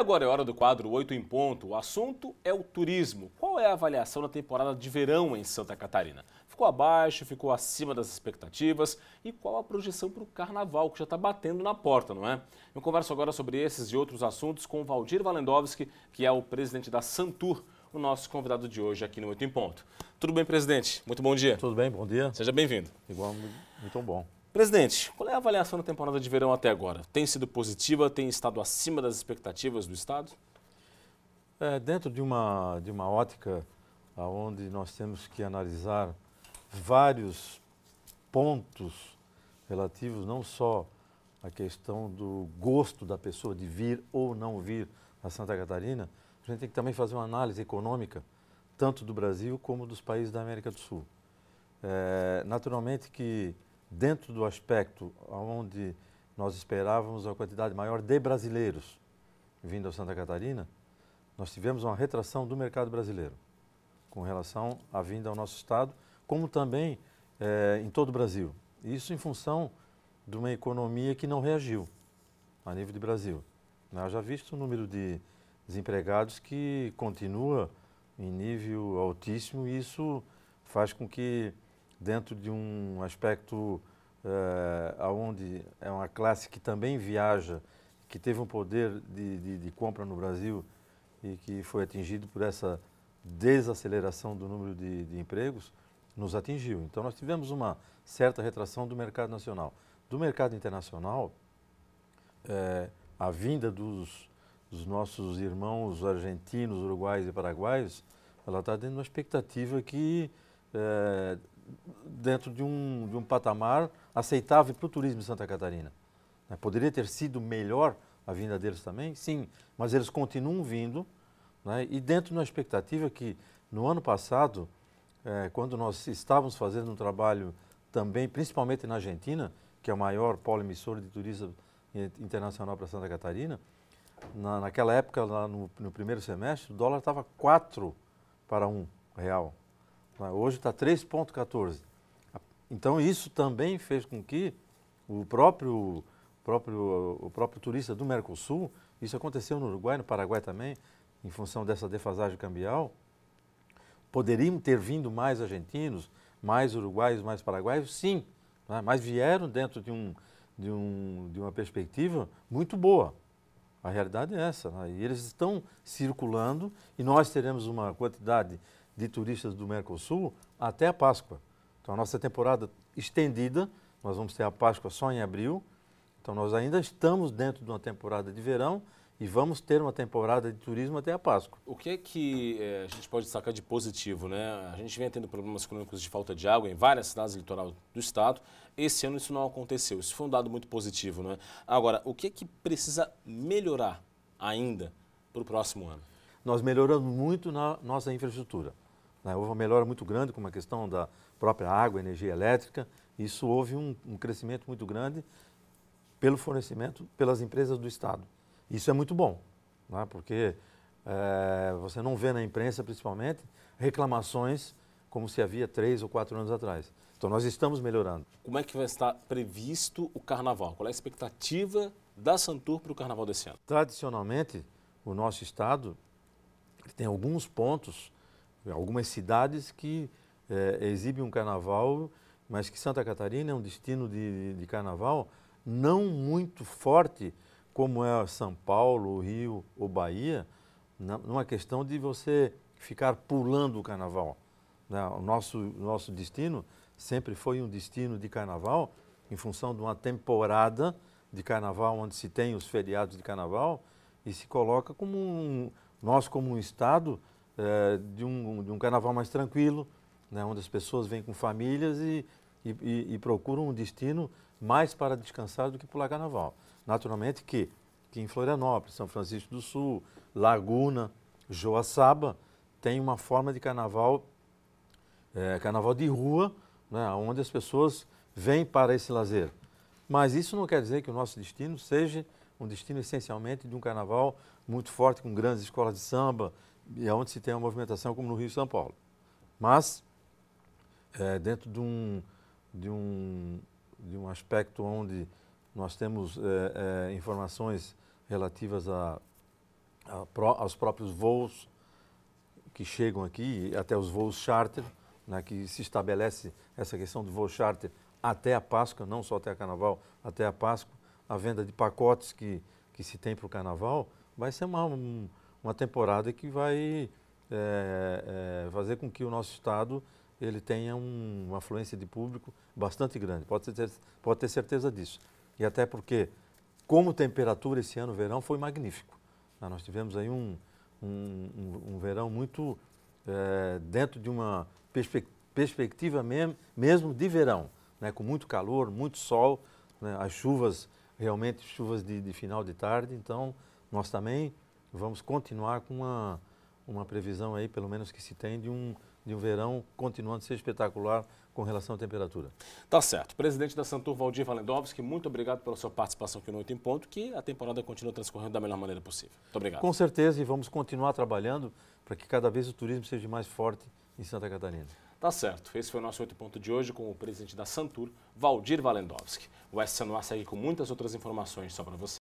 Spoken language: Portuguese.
agora é hora do quadro 8 em ponto. O assunto é o turismo. Qual é a avaliação da temporada de verão em Santa Catarina? Ficou abaixo, ficou acima das expectativas? E qual a projeção para o carnaval, que já está batendo na porta, não é? Eu converso agora sobre esses e outros assuntos com o Valdir Valendowski, que é o presidente da Santur, o nosso convidado de hoje aqui no 8 em ponto. Tudo bem, presidente? Muito bom dia. Tudo bem, bom dia. Seja bem-vindo. Igual, muito bom. Presidente, qual é a avaliação da temporada de verão até agora? Tem sido positiva? Tem estado acima das expectativas do Estado? É, dentro de uma, de uma ótica onde nós temos que analisar vários pontos relativos não só à questão do gosto da pessoa de vir ou não vir a Santa Catarina, a gente tem que também fazer uma análise econômica, tanto do Brasil como dos países da América do Sul. É, naturalmente que dentro do aspecto onde nós esperávamos a quantidade maior de brasileiros vindo a Santa Catarina, nós tivemos uma retração do mercado brasileiro com relação à vinda ao nosso estado, como também eh, em todo o Brasil. Isso em função de uma economia que não reagiu a nível de Brasil. Eu né? já visto o número de desempregados que continua em nível altíssimo e isso faz com que dentro de um aspecto é, eh, onde é uma classe que também viaja, que teve um poder de, de, de compra no Brasil e que foi atingido por essa desaceleração do número de, de, empregos, nos atingiu. Então, nós tivemos uma certa retração do mercado nacional. Do mercado internacional, é, a vinda dos, dos nossos irmãos argentinos, uruguais e paraguaios, ela está dentro de uma expectativa que é, dentro de um, de um patamar aceitável para o turismo de Santa Catarina. Né? Poderia ter sido melhor a vinda deles também, sim, mas eles continuam vindo né? e dentro de uma expectativa que no ano passado, é, quando nós estávamos fazendo um trabalho também, principalmente na Argentina, que é o maior polo emissor de turismo internacional para Santa Catarina, na, naquela época, lá no, no primeiro semestre, o dólar estava 4 para 1 real. Hoje está 3,14. Então isso também fez com que o próprio, próprio, o próprio turista do Mercosul, isso aconteceu no Uruguai, no Paraguai também, em função dessa defasagem cambial, poderiam ter vindo mais argentinos, mais uruguaios, mais paraguaios, sim, né? mas vieram dentro de, um, de, um, de uma perspectiva muito boa. A realidade é essa. Né? E eles estão circulando e nós teremos uma quantidade de turistas do Mercosul até a Páscoa. Então, a nossa temporada estendida, nós vamos ter a Páscoa só em abril. Então, nós ainda estamos dentro de uma temporada de verão e vamos ter uma temporada de turismo até a Páscoa. O que é que é, a gente pode destacar de positivo, né? A gente vem tendo problemas crônicos de falta de água em várias cidades litoral do estado. Esse ano isso não aconteceu. Isso foi um dado muito positivo, né? Agora, o que é que precisa melhorar ainda para o próximo ano? Nós melhoramos muito na nossa infraestrutura. Né? Houve uma melhora muito grande com a questão da própria água, energia elétrica. Isso houve um, um crescimento muito grande pelo fornecimento pelas empresas do Estado. Isso é muito bom, né? porque é, você não vê na imprensa, principalmente, reclamações como se havia três ou quatro anos atrás. Então nós estamos melhorando. Como é que vai estar previsto o carnaval? Qual é a expectativa da Santur para o carnaval desse ano? Tradicionalmente, o nosso estado tem alguns pontos é, algumas cidades que é, exibem um carnaval, mas que Santa Catarina é um destino de, de carnaval não muito forte, como é São Paulo, Rio ou Bahia, na, numa questão de você ficar pulando o carnaval. Né? O nosso, nosso destino sempre foi um destino de carnaval, em função de uma temporada de carnaval, onde se tem os feriados de carnaval, e se coloca como um, nós, como um Estado, é, de, um, de um carnaval mais tranquilo, né, onde as pessoas vêm com famílias e, e, e, procuram um destino mais para descansar do que pular carnaval. Naturalmente que, que em Florianópolis, São Francisco do Sul, Laguna, Joaçaba, tem uma forma de carnaval, é, carnaval de rua, né, onde as pessoas vêm para esse lazer. Mas isso não quer dizer que o nosso destino seja um destino essencialmente de um carnaval muito forte, com grandes escolas de samba, e é onde se tem uma movimentação como no Rio e São Paulo. Mas, é, dentro de um, de, um, de um aspecto onde nós temos é, é, informações relativas a, a pro, aos próprios voos que chegam aqui, até os voos charter, né, que se estabelece essa questão do voo charter até a Páscoa, não só até a Carnaval, até a Páscoa, a venda de pacotes que, que se tem para o Carnaval, vai ser uma, um, uma temporada que vai é, é, fazer com que o nosso estado ele tenha um, uma afluência de público bastante grande. Pode ter, pode ter certeza disso. E até porque, como temperatura esse ano, verão, foi magnífico. Ah, nós tivemos aí um, um, um verão muito é, dentro de uma perspe perspectiva mesmo, mesmo de verão, né? com muito calor, muito sol, né? as chuvas, realmente chuvas de, de final de tarde. Então, nós também vamos continuar com uma, uma previsão aí, pelo menos que se tem, de um, de um verão continuando a ser espetacular com relação à temperatura. Tá certo. Presidente da Santur, Valdir Valendowski, muito obrigado pela sua participação aqui no Oito em Ponto, que a temporada continue transcorrendo da melhor maneira possível. Muito obrigado. Com certeza, e vamos continuar trabalhando para que cada vez o turismo seja mais forte em Santa Catarina. Tá certo. Esse foi o nosso Oito Ponto de hoje com o presidente da Santur, Valdir Valendowski. O SC Noir segue com muitas outras informações só para você.